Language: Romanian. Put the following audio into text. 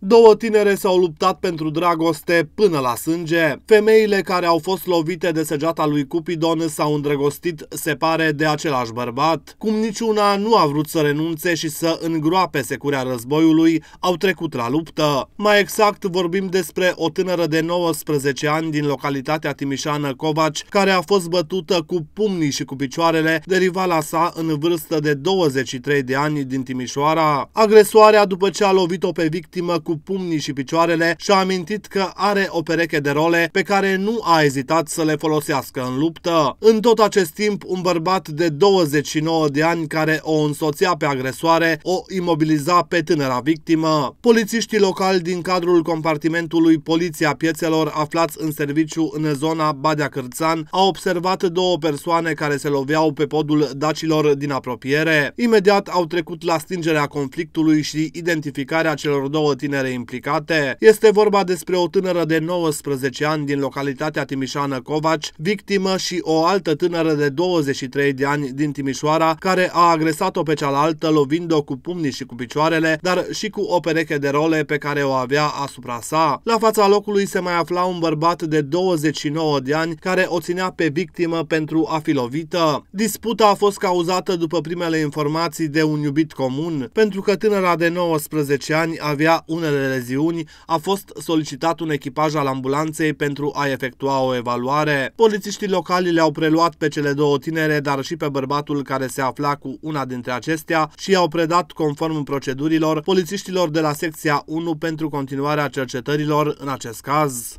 Două tinere s-au luptat pentru dragoste până la sânge. Femeile care au fost lovite de săgeata lui Cupidon s-au îndrăgostit, se pare, de același bărbat. Cum niciuna nu a vrut să renunțe și să îngroape securea războiului, au trecut la luptă. Mai exact, vorbim despre o tânără de 19 ani din localitatea timișană Covaci, care a fost bătută cu pumnii și cu picioarele de rivala sa în vârstă de 23 de ani din Timișoara. Agresoarea, după ce a lovit-o pe victimă, cu pumnii și picioarele și a amintit că are o pereche de role pe care nu a ezitat să le folosească în luptă. În tot acest timp, un bărbat de 29 de ani care o însoțea pe agresoare o imobiliza pe tânăra victimă. Polițiștii locali din cadrul compartimentului Poliția Piețelor aflați în serviciu în zona Badea Cârțan au observat două persoane care se loveau pe podul dacilor din apropiere. Imediat au trecut la stingerea conflictului și identificarea celor două tineri tinere implicate. Este vorba despre o tânără de 19 ani din localitatea Timișoană Covaci, victimă și o altă tânără de 23 de ani din Timișoara, care a agresat-o pe cealaltă, lovind-o cu pumnii și cu picioarele, dar și cu o pereche de role pe care o avea asupra sa. La fața locului se mai afla un bărbat de 29 de ani care o ținea pe victimă pentru a fi lovită. Disputa a fost cauzată după primele informații de un iubit comun, pentru că tânăra de 19 ani avea un unele leziuni, a fost solicitat un echipaj al ambulanței pentru a efectua o evaluare. Polițiștii locali le-au preluat pe cele două tinere, dar și pe bărbatul care se afla cu una dintre acestea și i-au predat conform procedurilor polițiștilor de la secția 1 pentru continuarea cercetărilor în acest caz.